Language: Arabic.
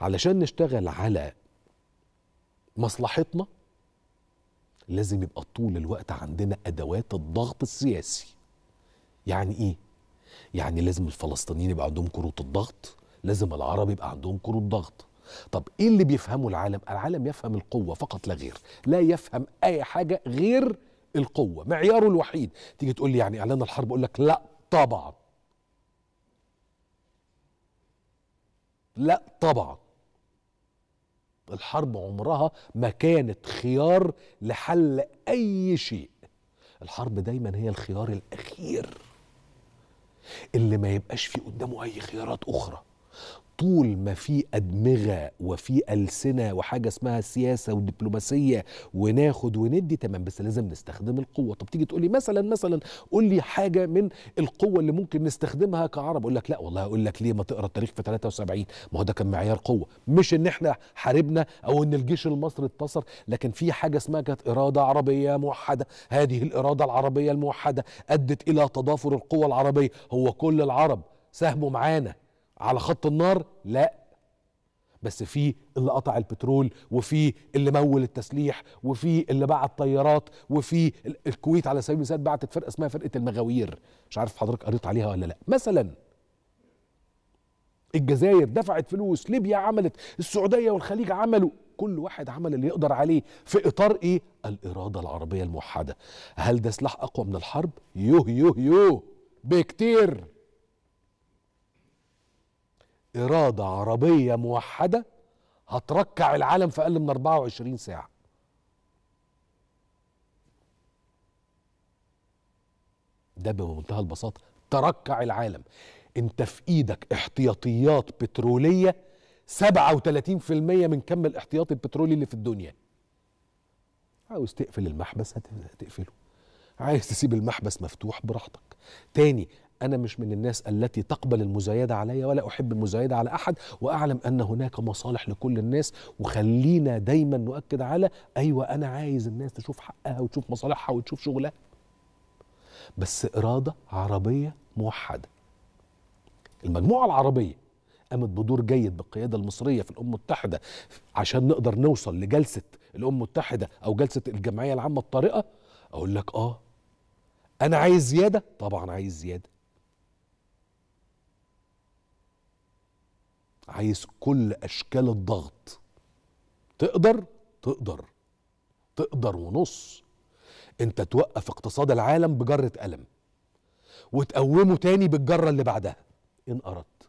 علشان نشتغل على مصلحتنا لازم يبقى طول الوقت عندنا ادوات الضغط السياسي يعني ايه يعني لازم الفلسطينيين يبقى عندهم كروت الضغط لازم العرب يبقى عندهم كروت ضغط طب ايه اللي بيفهمه العالم العالم يفهم القوه فقط لا غير لا يفهم اي حاجه غير القوه معياره الوحيد تيجي تقول لي يعني اعلان الحرب اقول لك لا طبعا لا طبعا الحرب عمرها ما كانت خيار لحل اي شيء الحرب دايما هي الخيار الاخير اللي ما يبقاش فيه قدامه اي خيارات اخرى طول ما في أدمغة وفي ألسنة وحاجة اسمها سياسة ودبلوماسية وناخد وندي تمام بس لازم نستخدم القوة طب تيجي تقول لي مثلا مثلا قول لي حاجة من القوة اللي ممكن نستخدمها كعرب أقول لك لا والله أقول لك ليه ما تقرأ التاريخ في 73 ما هو ده كان معيار قوة مش إن إحنا حاربنا أو إن الجيش المصري اتصر لكن في حاجة اسمها كانت إرادة عربية موحدة هذه الإرادة العربية الموحدة أدت إلى تضافر القوى العربية هو كل العرب ساهموا معانا على خط النار لا بس في اللي قطع البترول وفي اللي مول التسليح وفي اللي بعت طيارات وفي الكويت على سبيل المثال بعتت فرقه اسمها فرقه المغاوير مش عارف حضرتك قريت عليها ولا لا مثلا الجزائر دفعت فلوس ليبيا عملت السعوديه والخليج عملوا كل واحد عمل اللي يقدر عليه في اطار ايه الاراده العربيه الموحده هل ده سلاح اقوى من الحرب يوه يوه يوه بكتير إرادة عربية موحدة هتركع العالم في أقل من 24 ساعة ده بمنتهى البساطة تركع العالم انت في ايدك احتياطيات بترولية 37% من كم الاحتياطي البترولي اللي في الدنيا عاوز تقفل المحبس هتقفله عايز تسيب المحبس مفتوح براحتك تاني أنا مش من الناس التي تقبل المزايدة علي ولا أحب المزايدة على أحد وأعلم أن هناك مصالح لكل الناس وخلينا دايما نؤكد على أيوة أنا عايز الناس تشوف حقها وتشوف مصالحها وتشوف شغلها بس إرادة عربية موحدة المجموعة العربية قامت بدور جيد بالقياده المصريه في الامم المتحده عشان نقدر نوصل لجلسه الامم المتحده او جلسه الجمعيه العامه الطارئه اقول لك اه انا عايز زياده طبعا عايز زياده عايز كل اشكال الضغط تقدر تقدر تقدر ونص انت توقف اقتصاد العالم بجره قلم وتقومه تاني بالجره اللي بعدها ان اردت